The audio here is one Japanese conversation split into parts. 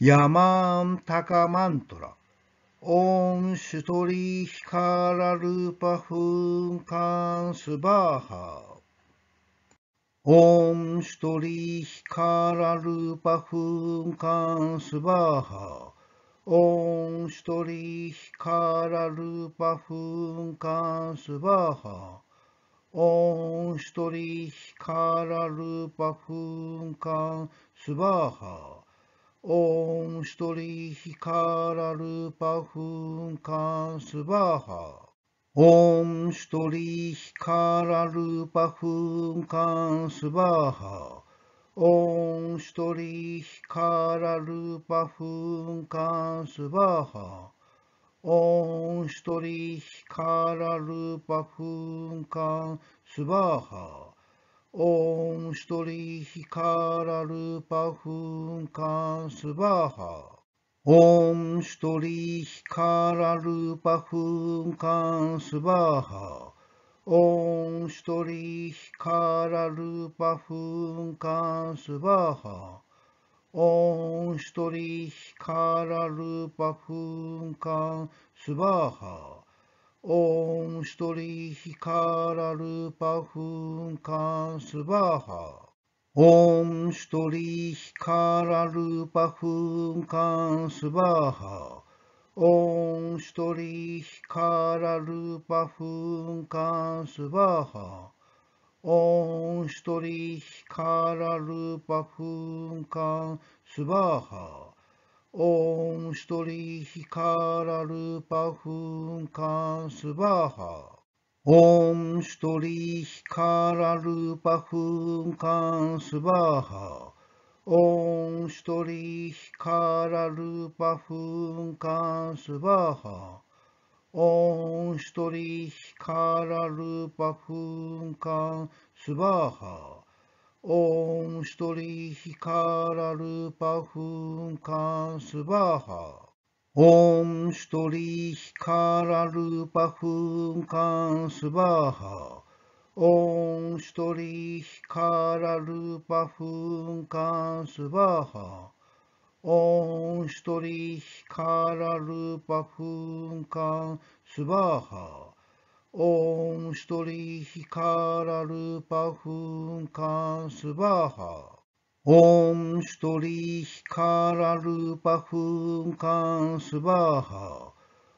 ヤマンタカマントラ、オンシュトリヒカラルパフンカンスバーハオンシュトリヒカラルパフンカンスバーハオンシュトリヒカラルパフンカンスバーハオンシュトリヒカラルパフンカンスバーハオームシトリヒカラルパフンカンスバハオームシトリヒカラルパフンカンスバハオームシトリヒカラルパフンカンスバハオームシトリヒカラルパフンカンスバハオームシトリヒカラルパフンカンスバーハオームシトリヒカラルパフンカンスバーハオームシトリヒカラルパフンカンスバーハオームシトリヒカラルパフンカンスバーハオーンシトリヒカラルパフンカンスバハオーンシトリヒカラルパフンカンスバハオーンシトリヒカラルパフンカンスバハオーンシトリヒカラルパフンカンスバハオームシトリヒカラルパフンカンスバハオームシトリヒカラルパフンカンスバハオームシトリヒカラルパフンカンスバハオームシトリヒカラルパフンカンスバハオームシトリヒカラルパフンカンスバーハオームシトリヒカラルパフンカンスバーハオームシトリヒカラルパフンカンスバーハオームシトリヒカラルパフンカンスバーハオームシトリヒカラルパフンカンスバハオームシトリヒカラルパフンカンスバハ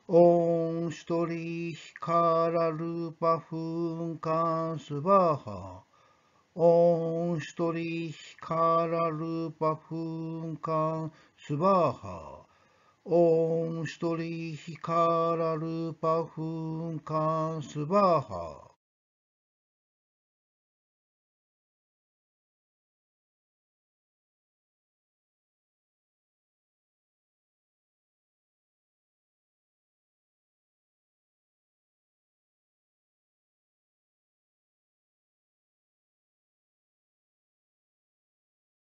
オームシトリヒカラルパフンカンスバハオームシトリヒカラルパフンカンスバハオン。ン一人光るパフンカンスバーハ